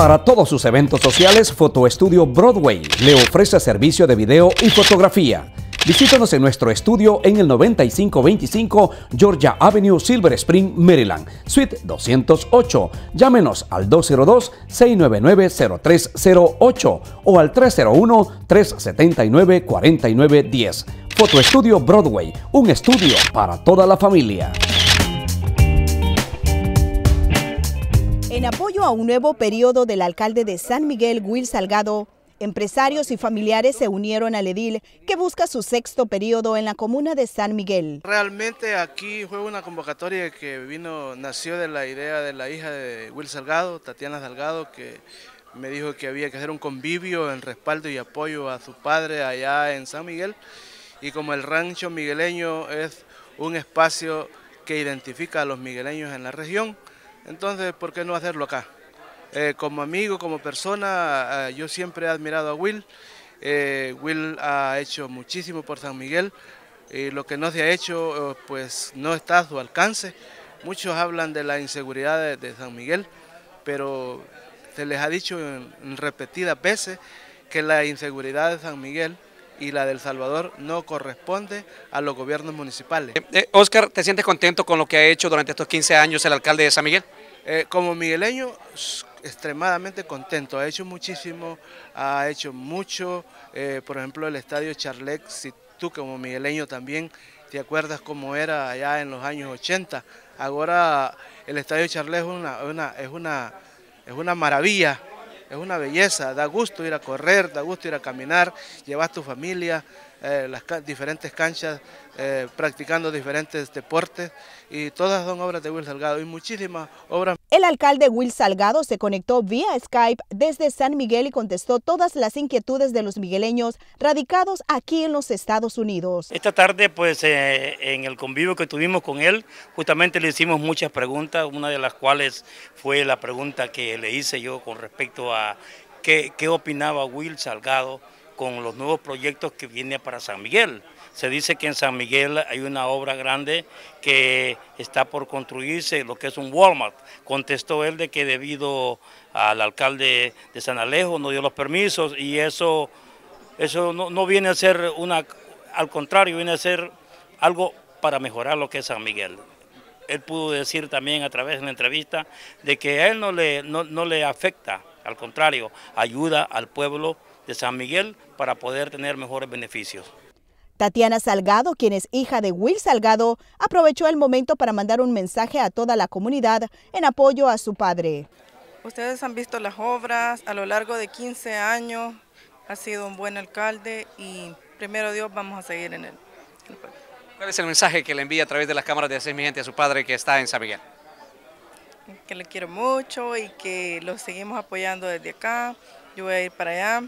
Para todos sus eventos sociales, Fotoestudio Broadway le ofrece servicio de video y fotografía. Visítanos en nuestro estudio en el 9525 Georgia Avenue, Silver Spring, Maryland, Suite 208. Llámenos al 202-699-0308 o al 301-379-4910. Fotoestudio Broadway, un estudio para toda la familia. En apoyo a un nuevo periodo del alcalde de San Miguel, Will Salgado, empresarios y familiares se unieron al edil que busca su sexto periodo en la comuna de San Miguel. Realmente aquí fue una convocatoria que vino, nació de la idea de la hija de Will Salgado, Tatiana Salgado, que me dijo que había que hacer un convivio en respaldo y apoyo a su padre allá en San Miguel. Y como el rancho migueleño es un espacio que identifica a los migueleños en la región, entonces, ¿por qué no hacerlo acá? Eh, como amigo, como persona, eh, yo siempre he admirado a Will. Eh, Will ha hecho muchísimo por San Miguel y lo que no se ha hecho, pues no está a su alcance. Muchos hablan de la inseguridad de, San Miguel, pero se les ha dicho en, repetidas veces que la inseguridad de San Miguel y la del Salvador no corresponde a los gobiernos municipales. Oscar, ¿te sientes contento con lo que ha hecho durante estos 15 años el alcalde de San Miguel? Eh, como migueleño, extremadamente contento. Ha hecho muchísimo, ha hecho mucho. Eh, por ejemplo, el estadio Charlet, si tú como migueleño también te acuerdas cómo era allá en los años 80. Ahora el estadio Charlet es una, es una, es una maravilla, es una belleza. Da gusto ir a correr, da gusto ir a caminar, llevas tu familia. Eh, las diferentes canchas, eh, practicando diferentes deportes y todas son obras de Will Salgado y muchísimas obras. El alcalde Will Salgado se conectó vía Skype desde San Miguel y contestó todas las inquietudes de los migueleños radicados aquí en los Estados Unidos. Esta tarde, pues eh, en el convivio que tuvimos con él, justamente le hicimos muchas preguntas, una de las cuales fue la pregunta que le hice yo con respecto a qué, qué opinaba Will Salgado con los nuevos proyectos que viene para San Miguel. Se dice que en San Miguel hay una obra grande que está por construirse, lo que es un Walmart. Contestó él de que debido al alcalde de San Alejo no dio los permisos y eso, eso no, viene a ser una, al contrario, viene a ser algo para mejorar lo que es San Miguel. Él pudo decir también a través de la entrevista de que a él no le, no le afecta, al contrario, ayuda al pueblo de San Miguel para poder tener mejores beneficios. Tatiana Salgado, quien es hija de Will Salgado, aprovechó el momento para mandar un mensaje a toda la comunidad en apoyo a su padre. Ustedes han visto las obras a lo largo de 15 años, ha sido un buen alcalde y primero Dios vamos a seguir en él. ¿Cuál es el mensaje que le envía a través de las cámaras de Hacer Mi Gente a su padre que está en San Miguel? Que le quiero mucho y que lo seguimos apoyando desde acá, yo voy a ir para allá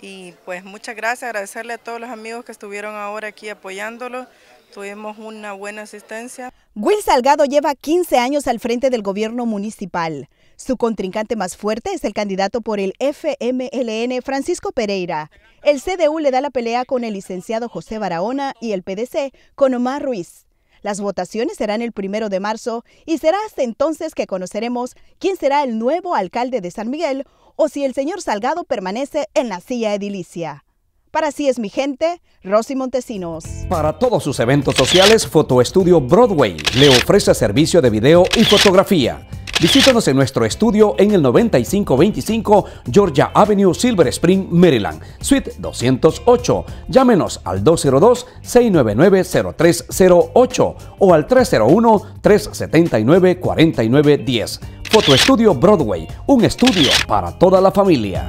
y pues muchas gracias, agradecerle a todos los amigos que estuvieron ahora aquí apoyándolo. Tuvimos una buena asistencia. Will Salgado lleva 15 años al frente del gobierno municipal. Su contrincante más fuerte es el candidato por el FMLN, Francisco Pereira. El CDU le da la pelea con el licenciado José Barahona y el PDC con Omar Ruiz. Las votaciones serán el primero de marzo y será hasta entonces que conoceremos quién será el nuevo alcalde de San Miguel o si el señor Salgado permanece en la silla edilicia. Para sí es mi gente, Rosy Montesinos. Para todos sus eventos sociales, Fotoestudio Broadway le ofrece servicio de video y fotografía. Visítanos en nuestro estudio en el 9525 Georgia Avenue, Silver Spring, Maryland, Suite 208. Llámenos al 202-699-0308 o al 301-379-4910 Fotoestudio Broadway, un estudio para toda la familia.